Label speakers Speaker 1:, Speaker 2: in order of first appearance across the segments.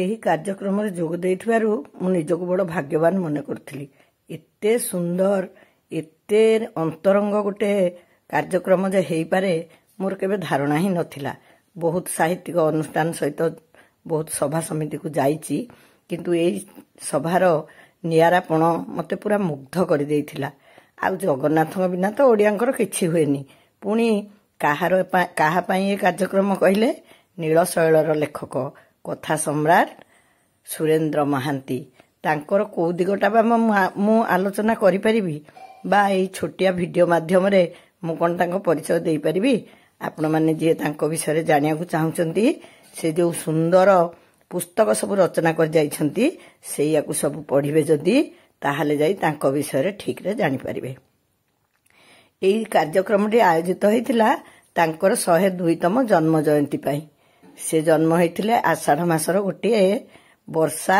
Speaker 1: ଏହି କାର୍ଯ୍ୟକ୍ରମରେ ଯୋଗ ଦେଇଥିବାରୁ ମୁଁ ନିଜକୁ ବଡ଼ ଭାଗ୍ୟବାନ ମନେ କରୁଥିଲି ଏତେ ସୁନ୍ଦର ଏତେ ଅନ୍ତରଙ୍ଗ ଗୋଟେ କାର୍ଯ୍ୟକ୍ରମ ଯେ ହେଇପାରେ ମୋର କେବେ ଧାରଣା ହିଁ ନଥିଲା ବହୁତ ସାହିତ୍ୟିକ ଅନୁଷ୍ଠାନ ସହିତ ବହୁତ ସଭା ସମିତିକୁ ଯାଇଛି କିନ୍ତୁ ଏହି ସଭାର ନିଆରାପଣ ମୋତେ ପୁରା ମୁଗ୍ଧ କରିଦେଇଥିଲା ଆଉ ଜଗନ୍ନାଥଙ୍କ ବିନା ତ ଓଡ଼ିଆଙ୍କର କିଛି ହୁଏନି ପୁଣି କାହାର କାହା ପାଇଁ ଏ କାର୍ଯ୍ୟକ୍ରମ କହିଲେ ନୀଳଶୈଳର ଲେଖକ କଥା ସମ୍ରାଟ ସୁରେନ୍ଦ୍ର ମହାନ୍ତି ତାଙ୍କର କେଉଁ ଦିଗଟା ବା ମୁଁ ଆଲୋଚନା କରିପାରିବି ବା ଏଇ ଛୋଟିଆ ଭିଡ଼ିଓ ମାଧ୍ୟମରେ ମୁଁ କ'ଣ ତାଙ୍କ ପରିଚୟ ଦେଇପାରିବି ଆପଣମାନେ ଯିଏ ତାଙ୍କ ବିଷୟରେ ଜାଣିବାକୁ ଚାହୁଁଛନ୍ତି ସେ ଯେଉଁ ସୁନ୍ଦର ପୁସ୍ତକ ସବୁ ରଚନା କରିଯାଇଛନ୍ତି ସେଇଆକୁ ସବୁ ପଢ଼ିବେ ଯଦି ତାହେଲେ ଯାଇ ତାଙ୍କ ବିଷୟରେ ଠିକ୍ରେ ଜାଣିପାରିବେ ଏହି କାର୍ଯ୍ୟକ୍ରମଟି ଆୟୋଜିତ ହୋଇଥିଲା ତାଙ୍କର ଶହେ ଦୁଇତମ ଜନ୍ମ ଜୟନ୍ତୀ ପାଇଁ ସେ ଜନ୍ମ ହୋଇଥିଲେ ଆଷାଢ଼ ମାସର ଗୋଟିଏ ବର୍ଷା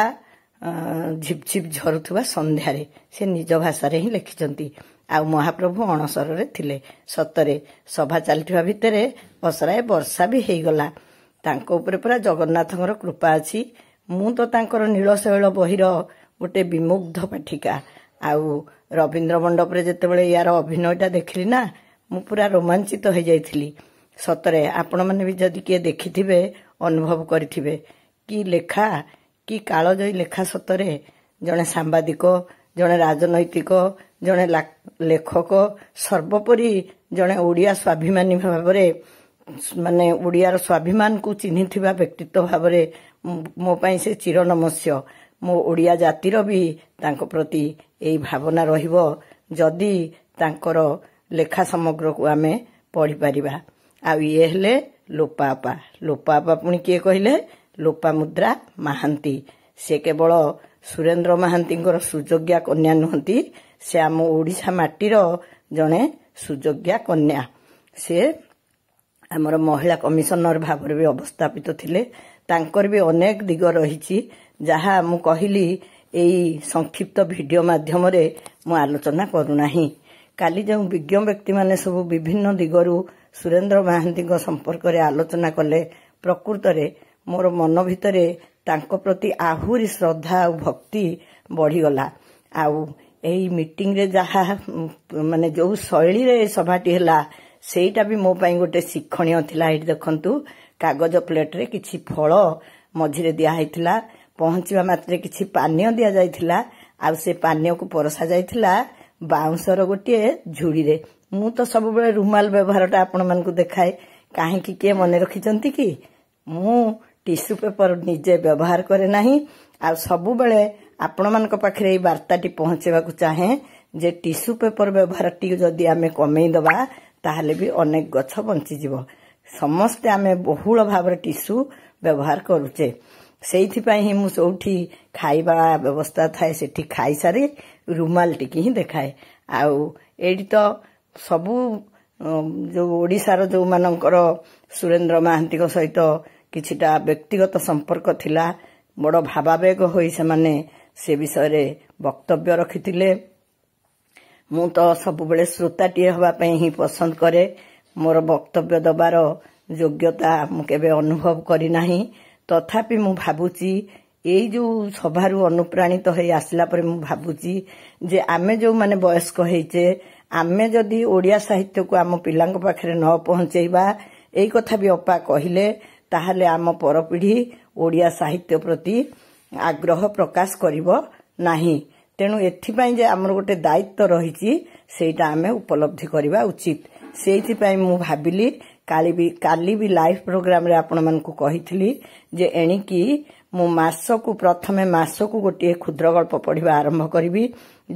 Speaker 1: ଝିପଝିପ୍ ଝରୁଥିବା ସନ୍ଧ୍ୟାରେ ସେ ନିଜ ଭାଷାରେ ହିଁ ଲେଖିଛନ୍ତି ଆଉ ମହାପ୍ରଭୁ ଅଣସରରେ ଥିଲେ ସତରେ ସଭା ଚାଲିଥିବା ଭିତରେ ଅସରାଏ ବର୍ଷା ବି ହୋଇଗଲା ତାଙ୍କ ଉପରେ ପୁରା ଜଗନ୍ନାଥଙ୍କର କୃପା ଅଛି ମୁଁ ତ ତାଙ୍କର ନୀଳଶୈଳ ବହିର ଗୋଟେ ବିମୁଗ୍ଧ ପାଠିକା ଆଉ ରବୀନ୍ଦ୍ର ମଣ୍ଡପରେ ଯେତେବେଳେ ଏହାର ଅଭିନୟଟା ଦେଖିଲି ନା ମୁଁ ପୁରା ରୋମାଞ୍ଚିତ ହୋଇଯାଇଥିଲି ସତରେ ଆପଣମାନେ ବି ଯଦି କିଏ ଦେଖିଥିବେ ଅନୁଭବ କରିଥିବେ କି ଲେଖା କି କାଳଜୟୀ ଲେଖା ସତରେ ଜଣେ ସାମ୍ବାଦିକ ଜଣେ ରାଜନୈତିକ ଜଣେ ଲେଖକ ସର୍ବୋପରି ଜଣେ ଓଡ଼ିଆ ସ୍ୱାଭିମାନୀ ଭାବରେ ମାନେ ଓଡ଼ିଆର ସ୍ୱାଭିମାନକୁ ଚିହ୍ନିଥିବା ବ୍ୟକ୍ତିତ୍ୱ ଭାବରେ ମୋ ପାଇଁ ସେ ଚିର ନମସ୍ୟ ମୋ ଓଡ଼ିଆ ଜାତିର ବି ତାଙ୍କ ପ୍ରତି ଏହି ଭାବନା ରହିବ ଯଦି ତାଙ୍କର ଲେଖା ସମଗ୍ରକୁ ଆମେ ପଢ଼ିପାରିବା ଆଉ ଇଏ ହେଲେ ଲୋପାପା ଲୋପାପା ପୁଣି କିଏ କହିଲେ ଲୋପାମୁଦ୍ରା ମହାନ୍ତି ସେ କେବଳ ସୁରେନ୍ଦ୍ର ମହାନ୍ତିଙ୍କର ସୁଯୋଗ୍ୟା କନ୍ୟା ନୁହନ୍ତି ସେ ଆମ ଓଡ଼ିଶା ମାଟିର ଜଣେ ସୁଯୋଗ୍ୟା କନ୍ୟା ସେ ଆମର ମହିଳା କମିଶନର ଭାବରେ ବି ଅବସ୍ଥାପିତ ଥିଲେ ତାଙ୍କର ବି ଅନେକ ଦିଗ ରହିଛି ଯାହା ମୁଁ କହିଲି ଏଇ ସଂକ୍ଷିପ୍ତ ଭିଡ଼ିଓ ମାଧ୍ୟମରେ ମୁଁ ଆଲୋଚନା କରୁନାହିଁ କାଲି ଯେଉଁ ବିଜ୍ଞ ବ୍ୟକ୍ତିମାନେ ସବୁ ବିଭିନ୍ନ ଦିଗରୁ ସୁରେନ୍ଦ୍ର ମହାନ୍ତିଙ୍କ ସମ୍ପର୍କରେ ଆଲୋଚନା କଲେ ପ୍ରକୃତରେ ମୋର ମନ ଭିତରେ ତାଙ୍କ ପ୍ରତି ଆହୁରି ଶ୍ରଦ୍ଧା ଆଉ ଭକ୍ତି ବଢ଼ିଗଲା ଆଉ ଏହି ମିଟିଂରେ ଯାହା ମାନେ ଯେଉଁ ଶୈଳୀରେ ସଭାଟି ହେଲା ସେଇଟା ବି ମୋ ପାଇଁ ଗୋଟେ ଶିକ୍ଷଣୀୟ ଥିଲା ଏଇଠି ଦେଖନ୍ତୁ କାଗଜ ପ୍ଲେଟ୍ରେ କିଛି ଫଳ ମଝିରେ ଦିଆହୋଇଥିଲା ପହଞ୍ଚିବା ମାତ୍ରେ କିଛି ପାନୀୟ ଦିଆଯାଇଥିଲା ଆଉ ସେ ପାନୀୟକୁ ପରସା ଯାଇଥିଲା ବାଉଁଶର ଗୋଟିଏ ଝୁଡ଼ିରେ ମୁଁ ତ ସବୁବେଳେ ରୁମାଲ ବ୍ୟବହାରଟା ଆପଣମାନଙ୍କୁ ଦେଖାଏ କାହିଁକି କିଏ ମନେ ରଖିଛନ୍ତି କି ମୁଁ ଟିସୁ ପେପର ନିଜେ ବ୍ୟବହାର କରେ ନାହିଁ ଆଉ ସବୁବେଳେ ଆପଣମାନଙ୍କ ପାଖରେ ଏଇ ବାର୍ତ୍ତାଟି ପହଞ୍ଚେବାକୁ ଚାହେଁ ଯେ ଟିସୁ ପେପର ବ୍ୟବହାରଟି ଯଦି ଆମେ କମେଇଦେବା ତାହେଲେ ବି ଅନେକ ଗଛ ବଞ୍ଚିଯିବ ସମସ୍ତେ ଆମେ ବହୁଳ ଭାବରେ ଟିସୁ ବ୍ୟବହାର କରୁଛେ ସେଇଥିପାଇଁ ହିଁ ମୁଁ ଯେଉଁଠି ଖାଇବା ବ୍ୟବସ୍ଥା ଥାଏ ସେଠି ଖାଇସାରି ରୁମାଲ ଟିକି ହିଁ ଦେଖାଏ ଆଉ ଏଇଠି ତ ସବୁ ଯେଉଁ ଓଡ଼ିଶାର ଯେଉଁମାନଙ୍କର ସୁରେନ୍ଦ୍ର ମହାନ୍ତିଙ୍କ ସହିତ କିଛିଟା ବ୍ୟକ୍ତିଗତ ସମ୍ପର୍କ ଥିଲା ବଡ଼ ଭାବାବେଗ ହୋଇ ସେମାନେ ସେ ବିଷୟରେ ବକ୍ତବ୍ୟ ରଖିଥିଲେ ମୁଁ ତ ସବୁବେଳେ ଶ୍ରୋତାଟିଏ ହେବା ପାଇଁ ହିଁ ପସନ୍ଦ କରେ ମୋର ବକ୍ତବ୍ୟ ଦେବାର ଯୋଗ୍ୟତା ମୁଁ କେବେ ଅନୁଭବ କରିନାହିଁ ତଥାପି ମୁଁ ଭାବୁଛି ଏଇ ଯେଉଁ ସଭାରୁ ଅନୁପ୍ରାଣିତ ହୋଇ ଆସିଲା ପରେ ମୁଁ ଭାବୁଛି ଯେ ଆମେ ଯେଉଁମାନେ ବୟସ୍କ ହେଇଛେ ଆମେ ଯଦି ଓଡ଼ିଆ ସାହିତ୍ୟକୁ ଆମ ପିଲାଙ୍କ ପାଖରେ ନ ପହଞ୍ଚାଇବା ଏଇ କଥା ବି ଅପା କହିଲେ ତାହେଲେ ଆମ ପରପିଢ଼ି ଓଡ଼ିଆ ସାହିତ୍ୟ ପ୍ରତି ଆଗ୍ରହ ପ୍ରକାଶ କରିବ ନାହିଁ ତେଣୁ ଏଥିପାଇଁ ଯେ ଆମର ଗୋଟେ ଦାୟିତ୍ୱ ରହିଛି ସେଇଟା ଆମେ ଉପଲବ୍ଧି କରିବା ଉଚିତ ସେଇଥିପାଇଁ ମୁଁ ଭାବିଲି କାଲି ବି କାଲି ବି ଲାଇଭ୍ ପ୍ରୋଗ୍ରାମରେ ଆପଣମାନଙ୍କୁ କହିଥିଲି ଯେ ଏଣିକି ମୁଁ ମାସକୁ ପ୍ରଥମେ ମାସକୁ ଗୋଟିଏ କ୍ଷୁଦ୍ର ଗଳ୍ପ ପଢ଼ିବା ଆରମ୍ଭ କରିବି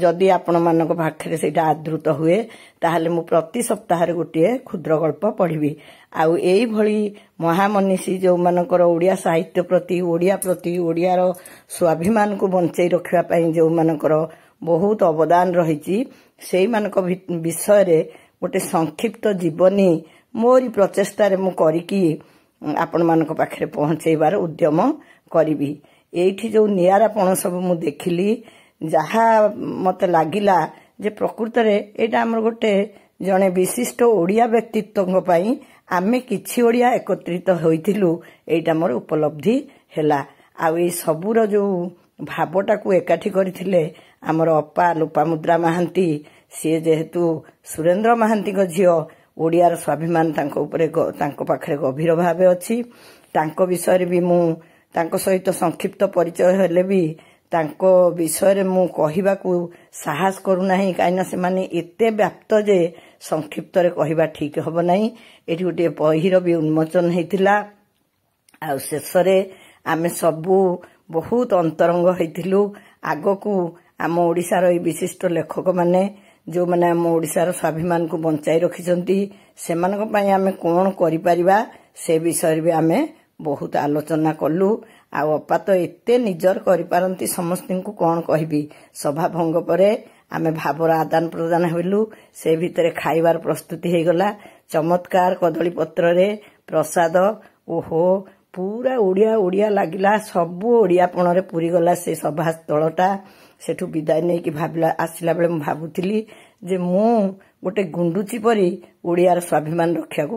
Speaker 1: ଯଦି ଆପଣମାନଙ୍କ ପାଖରେ ସେଇଟା ଆଦୃତ ହୁଏ ତାହେଲେ ମୁଁ ପ୍ରତି ସପ୍ତାହରେ ଗୋଟିଏ କ୍ଷୁଦ୍ର ଗଳ୍ପ ପଢ଼ିବି ଆଉ ଏଇଭଳି ମହାମନିଷୀ ଯେଉଁମାନଙ୍କର ଓଡ଼ିଆ ସାହିତ୍ୟ ପ୍ରତି ଓଡ଼ିଆ ପ୍ରତି ଓଡ଼ିଆର ସ୍ୱାଭିମାନକୁ ବଞ୍ଚାଇ ରଖିବା ପାଇଁ ଯେଉଁମାନଙ୍କର ବହୁତ ଅବଦାନ ରହିଛି ସେଇମାନଙ୍କ ବିଷୟରେ ଗୋଟେ ସଂକ୍ଷିପ୍ତ ଜୀବନୀ ମୋରି ପ୍ରଚେଷ୍ଟାରେ ମୁଁ କରିକି ଆପଣମାନଙ୍କ ପାଖରେ ପହଞ୍ଚାଇବାର ଉଦ୍ୟମ କରିବି ଏଇଠି ଯେଉଁ ନିଆରାପଣ ସବୁ ମୁଁ ଦେଖିଲି ଯାହା ମୋତେ ଲାଗିଲା ଯେ ପ୍ରକୃତରେ ଏଇଟା ଆମର ଗୋଟେ ଜଣେ ବିଶିଷ୍ଟ ଓଡ଼ିଆ ବ୍ୟକ୍ତିତ୍ୱଙ୍କ ପାଇଁ ଆମେ କିଛି ଓଡ଼ିଆ ଏକତ୍ରିତ ହୋଇଥିଲୁ ଏଇଟା ମୋର ଉପଲବ୍ଧି ହେଲା ଆଉ ଏଇ ସବୁର ଯେଉଁ ଭାବଟାକୁ ଏକାଠି କରିଥିଲେ ଆମର ଅପା ଲୋପାମୁଦ୍ରା ମହାନ୍ତି ସିଏ ଯେହେତୁ ସୁରେନ୍ଦ୍ର ମହାନ୍ତିଙ୍କ ଝିଅ ଓଡ଼ିଆର ସ୍ୱାଭିମାନ ତାଙ୍କ ଉପରେ ତାଙ୍କ ପାଖରେ ଗଭୀର ଭାବେ ଅଛି ତାଙ୍କ ବିଷୟରେ ବି ମୁଁ ତାଙ୍କ ସହିତ ସଂକ୍ଷିପ୍ତ ପରିଚୟ ହେଲେ ବି ତାଙ୍କ ବିଷୟରେ ମୁଁ କହିବାକୁ ସାହସ କରୁନାହିଁ କାହିଁକିନା ସେମାନେ ଏତେ ବ୍ୟାପ୍ତ ଯେ ସଂକ୍ଷିପ୍ତରେ କହିବା ଠିକ୍ ହେବ ନାହିଁ ଏଠି ଗୋଟିଏ ବହିର ବି ଉନ୍ମୋଚନ ହୋଇଥିଲା ଆଉ ଶେଷରେ ଆମେ ସବୁ ବହୁତ ଅନ୍ତରଙ୍ଗ ହୋଇଥିଲୁ ଆଗକୁ ଆମ ଓଡ଼ିଶାର ଏଇ ବିଶିଷ୍ଟ ଲେଖକମାନେ ଯେଉଁମାନେ ଆମ ଓଡ଼ିଶାର ସ୍ୱାଭିମାନକୁ ବଞ୍ଚାଇ ରଖିଛନ୍ତି ସେମାନଙ୍କ ପାଇଁ ଆମେ କ'ଣ କରିପାରିବା ସେ ବିଷୟରେ ବି ଆମେ ବହୁତ ଆଲୋଚନା କଲୁ ଆଉ ଅପା ତ ଏତେ ନିଜର କରିପାରନ୍ତି ସମସ୍ତଙ୍କୁ କ'ଣ କହିବି ସଭାଭଙ୍ଗ ପରେ ଆମେ ଭାବର ଆଦାନ ପ୍ରଦାନ ହେଲୁ ସେ ଭିତରେ ଖାଇବାର ପ୍ରସ୍ତୁତି ହେଇଗଲା ଚମତ୍କାର କଦଳୀ ପତ୍ରରେ ପ୍ରସାଦ ଓହୋ ପୁରା ଓଡ଼ିଆ ଓଡ଼ିଆ ଲାଗିଲା ସବୁ ଓଡ଼ିଆ ପଣରେ ପୁରିଗଲା ସେ ସଭାସ୍ଥଳଟା ସେଠୁ ବିଦାୟ ନେଇକି ଭାବିଲା ଆସିଲା ବେଳେ ମୁଁ ଭାବୁଥିଲି ଯେ ମୁଁ ଗୋଟେ ଗୁଣ୍ଡୁଚି ପରି ଓଡ଼ିଆର ସ୍ୱାଭିମାନ ରଖିବାକୁ